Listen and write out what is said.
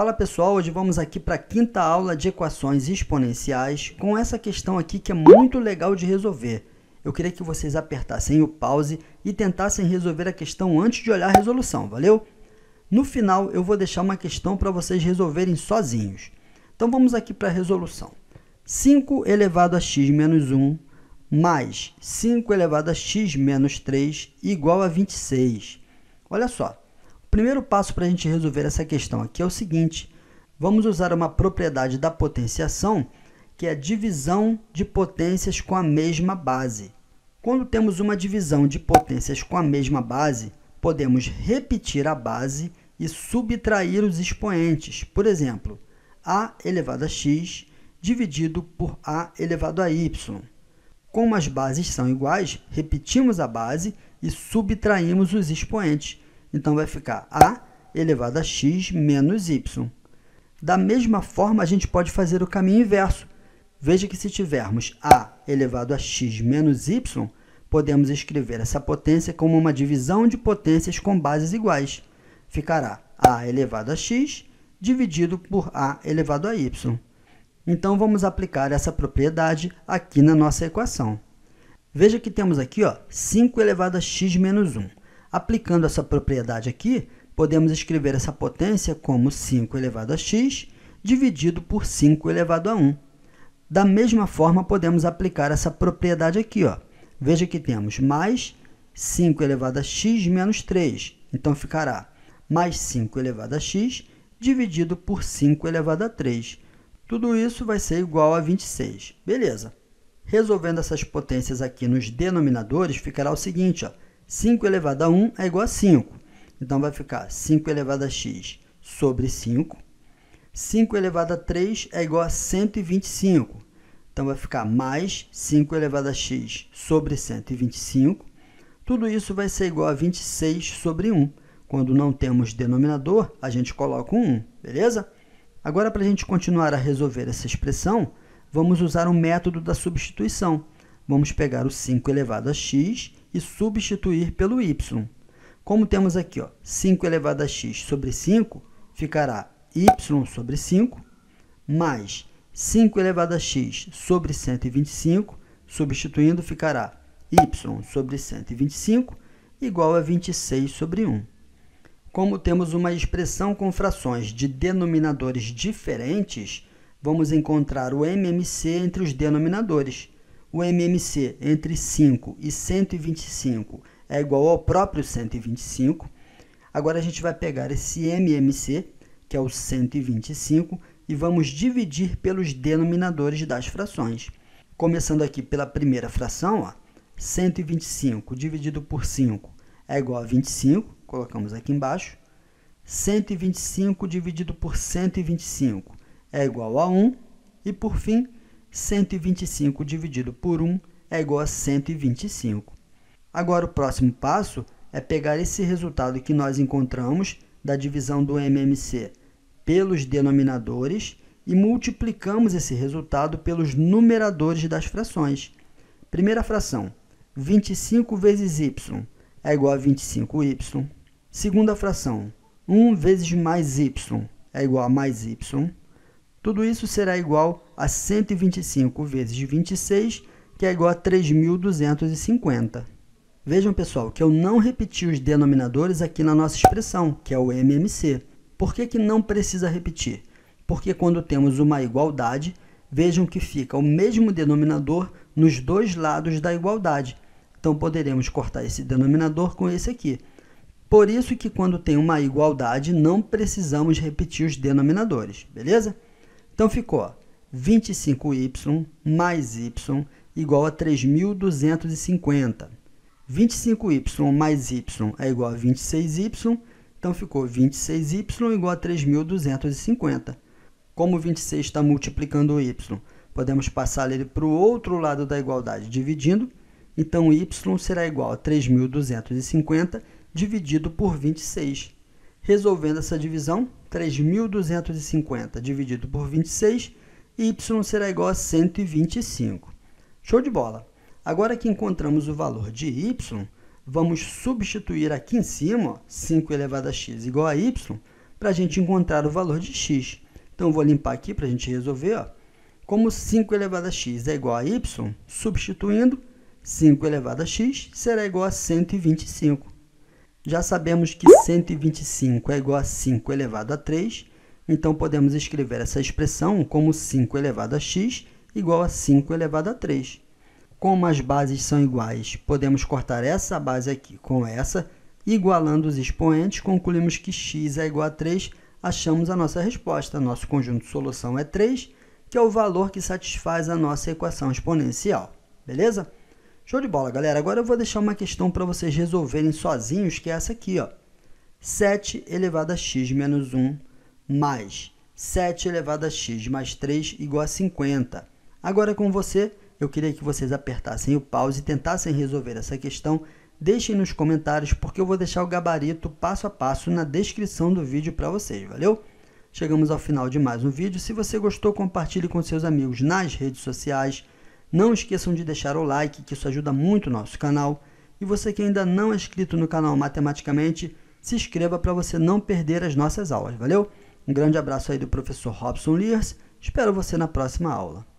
Fala pessoal, hoje vamos aqui para a quinta aula de equações exponenciais com essa questão aqui que é muito legal de resolver. Eu queria que vocês apertassem o pause e tentassem resolver a questão antes de olhar a resolução, valeu? No final eu vou deixar uma questão para vocês resolverem sozinhos. Então vamos aqui para a resolução. 5 elevado a x menos 1 mais 5 elevado a x menos 3 igual a 26. Olha só, primeiro passo para a gente resolver essa questão aqui é o seguinte: vamos usar uma propriedade da potenciação que é a divisão de potências com a mesma base. Quando temos uma divisão de potências com a mesma base, podemos repetir a base e subtrair os expoentes. Por exemplo, a elevado a x dividido por a elevado a y. Como as bases são iguais, repetimos a base e subtraímos os expoentes. Então vai ficar a elevado a x menos y. Da mesma forma, a gente pode fazer o caminho inverso. Veja que se tivermos a elevado a x menos y, podemos escrever essa potência como uma divisão de potências com bases iguais. Ficará a elevado a x dividido por a elevado a y. Então, vamos aplicar essa propriedade aqui na nossa equação. Veja que temos aqui ó, 5 elevado a x menos 1. Aplicando essa propriedade aqui, podemos escrever essa potência como 5 elevado a x dividido por 5 elevado a 1. Da mesma forma, podemos aplicar essa propriedade aqui. Ó. Veja que temos mais 5 elevado a x menos 3. Então, ficará mais 5 elevado a x dividido por 5 elevado a 3. Tudo isso vai ser igual a 26. Beleza. Resolvendo essas potências aqui nos denominadores, ficará o seguinte, ó. 5 elevado a 1 é igual a 5. Então, vai ficar 5 elevado a x sobre 5. 5 elevado a 3 é igual a 125. Então, vai ficar mais 5 elevado a x sobre 125. Tudo isso vai ser igual a 26 sobre 1. Quando não temos denominador, a gente coloca um 1, beleza? Agora, para a gente continuar a resolver essa expressão, vamos usar o método da substituição. Vamos pegar o 5 elevado a x e substituir pelo y. Como temos aqui, ó, 5 elevado a x sobre 5, ficará y sobre 5, mais 5 elevado a x sobre 125, substituindo, ficará y sobre 125, igual a 26 sobre 1. Como temos uma expressão com frações de denominadores diferentes, vamos encontrar o MMC entre os denominadores, o MMC entre 5 e 125 é igual ao próprio 125. Agora a gente vai pegar esse MMC, que é o 125, e vamos dividir pelos denominadores das frações. Começando aqui pela primeira fração, ó, 125 dividido por 5 é igual a 25, colocamos aqui embaixo. 125 dividido por 125 é igual a 1. E por fim, 125 dividido por 1 é igual a 125. Agora, o próximo passo é pegar esse resultado que nós encontramos da divisão do MMC pelos denominadores e multiplicamos esse resultado pelos numeradores das frações. Primeira fração, 25 vezes y é igual a 25y. Segunda fração, 1 vezes mais y é igual a mais y. Tudo isso será igual a 125 vezes 26, que é igual a 3.250. Vejam, pessoal, que eu não repeti os denominadores aqui na nossa expressão, que é o MMC. Por que, que não precisa repetir? Porque quando temos uma igualdade, vejam que fica o mesmo denominador nos dois lados da igualdade. Então, poderemos cortar esse denominador com esse aqui. Por isso que quando tem uma igualdade, não precisamos repetir os denominadores, beleza? Então ficou 25y mais y igual a 3.250. 25y mais y é igual a 26y, então ficou 26y igual a 3.250. Como 26 está multiplicando o y, podemos passar ele para o outro lado da igualdade dividindo, então y será igual a 3.250 dividido por 26. Resolvendo essa divisão, 3.250 dividido por 26, y será igual a 125. Show de bola! Agora que encontramos o valor de y, vamos substituir aqui em cima, ó, 5 elevado a x igual a y, para a gente encontrar o valor de x. Então, vou limpar aqui para a gente resolver. Ó. Como 5 elevado a x é igual a y, substituindo, 5 elevado a x será igual a 125. Já sabemos que 125 é igual a 5 elevado a 3, então podemos escrever essa expressão como 5 elevado a x igual a 5 elevado a 3. Como as bases são iguais, podemos cortar essa base aqui com essa, igualando os expoentes, concluímos que x é igual a 3, achamos a nossa resposta. Nosso conjunto de solução é 3, que é o valor que satisfaz a nossa equação exponencial. Beleza? Show de bola, galera. Agora eu vou deixar uma questão para vocês resolverem sozinhos, que é essa aqui, ó. 7 elevado a x menos 1 mais 7 elevado a x mais 3 igual a 50. Agora com você, eu queria que vocês apertassem o pause e tentassem resolver essa questão. Deixem nos comentários, porque eu vou deixar o gabarito passo a passo na descrição do vídeo para vocês, valeu? Chegamos ao final de mais um vídeo. Se você gostou, compartilhe com seus amigos nas redes sociais, não esqueçam de deixar o like, que isso ajuda muito o nosso canal. E você que ainda não é inscrito no canal Matematicamente, se inscreva para você não perder as nossas aulas, valeu? Um grande abraço aí do professor Robson Lears. Espero você na próxima aula.